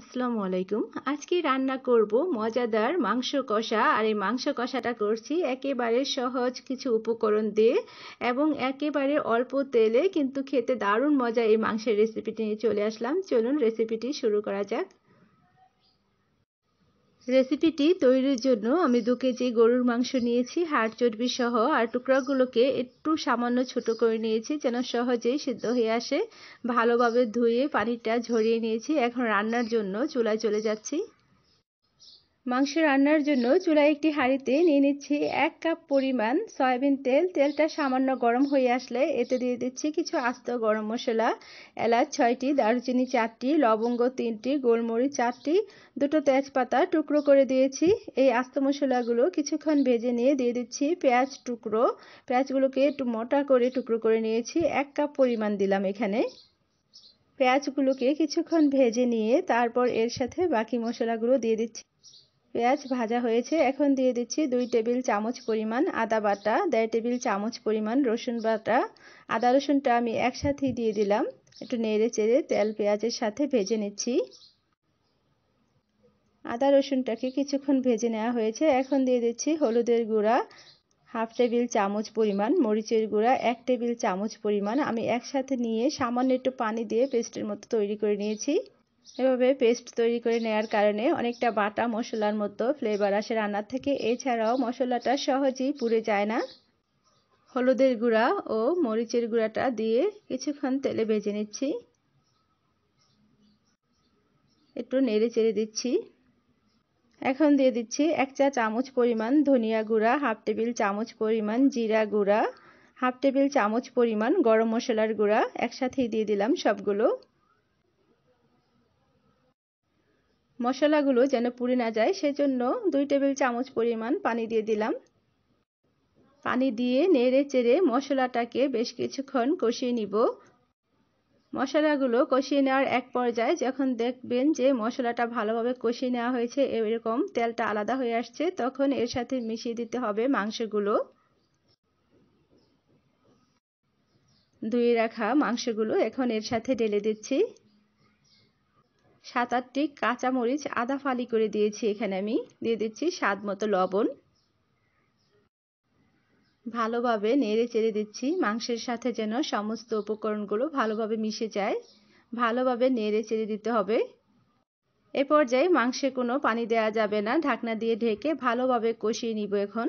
আসসালামু আলাইকুম আজকে রান্না করব মজাদার মাংস কষা আর এই মাংস কষাটা করছি একেবারে সহজ কিছু উপকরণ দিয়ে এবং একেবারে অল্প তেলে কিন্তু খেতে দারুণ মজা এই মাংসের রেসিপিটি নিয়ে চলে আসলাম চলুন রেসিপিটি শুরু করা যাক রেসিপিটি তৈরির জন্য আমি দু কেজি গরুর মাংস নিয়েছি হাড় চর্বি সহ আর টুকরাগুলোকে একটু সামান্য ছোট করে নিয়েছি যেন সহজেই সিদ্ধ হয়ে আসে ভালোভাবে ধুয়ে পানিটা ঝরিয়ে নিয়েছি এখন রান্নার জন্য চুলায় চলে যাচ্ছি মাংস রান্নার জন্য চুলায় একটি হাঁড়িতে নিয়ে নিচ্ছি এক কাপ পরিমাণ সয়াবিন তেল তেলটা সামান্য গরম হয়ে আসলে এতে দিয়ে দিচ্ছি কিছু আস্ত গরম মশলা এলাচ ছয়টি দারুচিনি চারটি লবঙ্গ তিনটি গোলমরিচ চারটি দুটো তেজপাতা টুকরো করে দিয়েছি এই আস্ত মশলাগুলো কিছুক্ষণ ভেজে নিয়ে দিয়ে দিচ্ছি পেঁয়াজ টুকরো পেঁয়াজগুলোকে একটু মোটা করে টুকরো করে নিয়েছি এক কাপ পরিমাণ দিলাম এখানে পেঁয়াজগুলোকে কিছুক্ষণ ভেজে নিয়ে তারপর এর সাথে বাকি মশলাগুলো দিয়ে দিচ্ছি পেঁয়াজ ভাজা হয়েছে এখন দিয়ে দিচ্ছি দুই টেবিল চামচ পরিমাণ আদা বাটা দেড় টেবিল চামচ পরিমাণ রসুন বাটা আদা রসুনটা আমি একসাথেই দিয়ে দিলাম একটু নেড়ে চেড়ে তেল পেঁয়াজের সাথে ভেজে নিচ্ছি আদা রসুনটাকে কিছুক্ষণ ভেজে নেওয়া হয়েছে এখন দিয়ে দিচ্ছি হলুদের গুঁড়া হাফ টেবিল চামচ পরিমাণ মরিচের গুঁড়া এক টেবিল চামচ পরিমাণ আমি একসাথে নিয়ে সামান্য একটু পানি দিয়ে পেস্টের মতো তৈরি করে নিয়েছি এভাবে পেস্ট তৈরি করে নেয়ার কারণে অনেকটা বাটা মশলার মতো ফ্লেভার আসে রান্নার থেকে এছাড়াও মশলাটা সহজেই পুড়ে যায় না হলুদের গুঁড়া ও মরিচের গুঁড়াটা দিয়ে কিছুক্ষণ তেলে ভেজে নিচ্ছি একটু নেড়ে চেড়ে দিচ্ছি এখন দিয়ে দিচ্ছি এক চা চামচ পরিমাণ ধনিয়া গুঁড়া হাফ টেবিল চামচ পরিমাণ জিরা গুঁড়া হাফ টেবিল চামচ পরিমাণ গরম মশলার গুঁড়া একসাথেই দিয়ে দিলাম সবগুলো মশলাগুলো যেন পুড়ে না যায় সেজন্য দুই টেবিল চামচ পরিমাণ পানি দিয়ে দিলাম পানি দিয়ে নেড়ে চেড়ে মশলাটাকে বেশ কিছুক্ষণ কষিয়ে নিব মশলাগুলো কষিয়ে নেওয়ার এক পর্যায়ে যখন দেখবেন যে মশলাটা ভালোভাবে কষিয়ে নেওয়া হয়েছে এরকম তেলটা আলাদা হয়ে আসছে তখন এর সাথে মিশিয়ে দিতে হবে মাংসগুলো ধুয়ে রাখা মাংসগুলো এখন এর সাথে ঢেলে দিচ্ছি সাত আটটি কাঁচামরিচ আদা ফালি করে দিয়েছি এখানে আমি দিয়ে দিচ্ছি স্বাদ মতো লবণ ভালোভাবে নেড়ে চেড়ে দিচ্ছি মাংসের সাথে যেন সমস্ত উপকরণগুলো ভালোভাবে মিশে যায় ভালোভাবে নেড়ে চেড়ে দিতে হবে এ পর্যায়ে মাংসে কোনো পানি দেওয়া যাবে না ঢাকনা দিয়ে ঢেকে ভালোভাবে কষিয়ে নিব এখন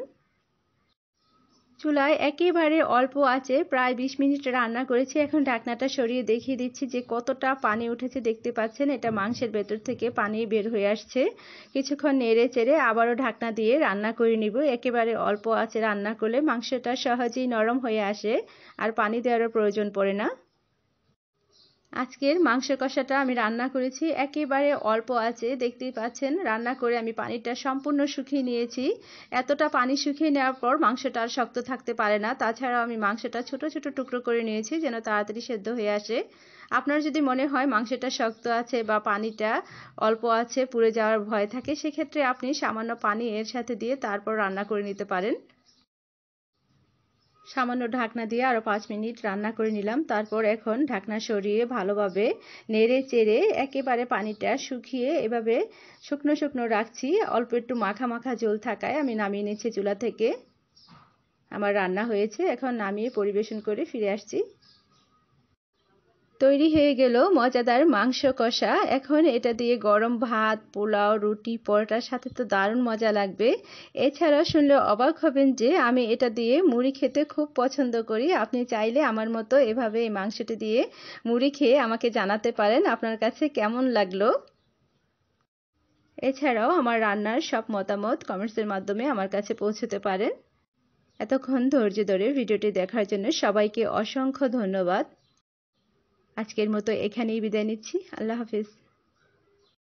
চুলায় একেবারে অল্প আছে প্রায় বিশ মিনিট রান্না করেছি এখন ঢাকনাটা সরিয়ে দেখিয়ে দিচ্ছি যে কতটা পানি উঠেছে দেখতে পাচ্ছেন এটা মাংসের ভেতর থেকে পানি বের হয়ে আসছে কিছুক্ষণ নেড়ে চেড়ে আবারও ঢাকনা দিয়ে রান্না করে নিব একেবারে অল্প আছে রান্না করলে মাংসটা সহজেই নরম হয়ে আসে আর পানি দেওয়ারও প্রয়োজন পড়ে না আজকের মাংসের কষাটা আমি রান্না করেছি একেবারে অল্প আছে দেখতেই পাচ্ছেন রান্না করে আমি পানিটা সম্পূর্ণ শুকিয়ে নিয়েছি এতটা পানি শুকিয়ে নেওয়ার পর মাংসটা আর শক্ত থাকতে পারে না তাছাড়াও আমি মাংসটা ছোট ছোট টুকরো করে নিয়েছি যেন তাড়াতাড়ি সেদ্ধ হয়ে আসে আপনার যদি মনে হয় মাংসটা শক্ত আছে বা পানিটা অল্প আছে পুড়ে যাওয়ার ভয় থাকে সেক্ষেত্রে আপনি সামান্য পানি এর সাথে দিয়ে তারপর রান্না করে নিতে পারেন সামান্য ঢাকনা দিয়ে আরও পাঁচ মিনিট রান্না করে নিলাম তারপর এখন ঢাকনা সরিয়ে ভালোভাবে নেড়ে চেড়ে একেবারে পানিটা শুকিয়ে এভাবে শুকনো শুকনো রাখছি অল্প একটু মাখা মাখা জল থাকায় আমি নামিয়ে নিচ্ছি চুলা থেকে আমার রান্না হয়েছে এখন নামিয়ে পরিবেশন করে ফিরে আসছি তৈরি হয়ে গেল মজাদার মাংস কষা এখন এটা দিয়ে গরম ভাত পোলাও রুটি পরোটার সাথে তো দারুণ মজা লাগবে এছাড়া শুনলে অবাক হবেন যে আমি এটা দিয়ে মুড়ি খেতে খুব পছন্দ করি আপনি চাইলে আমার মতো এভাবে এই মাংসটি দিয়ে মুড়ি খেয়ে আমাকে জানাতে পারেন আপনার কাছে কেমন লাগলো এছাড়াও আমার রান্নার সব মতামত কমেন্টসের মাধ্যমে আমার কাছে পৌঁছতে পারেন এতক্ষণ ধৈর্য ধরে ভিডিওটি দেখার জন্য সবাইকে অসংখ্য ধন্যবাদ আজকের মতো এখানেই বিদায় নিচ্ছি আল্লাহ হাফিজ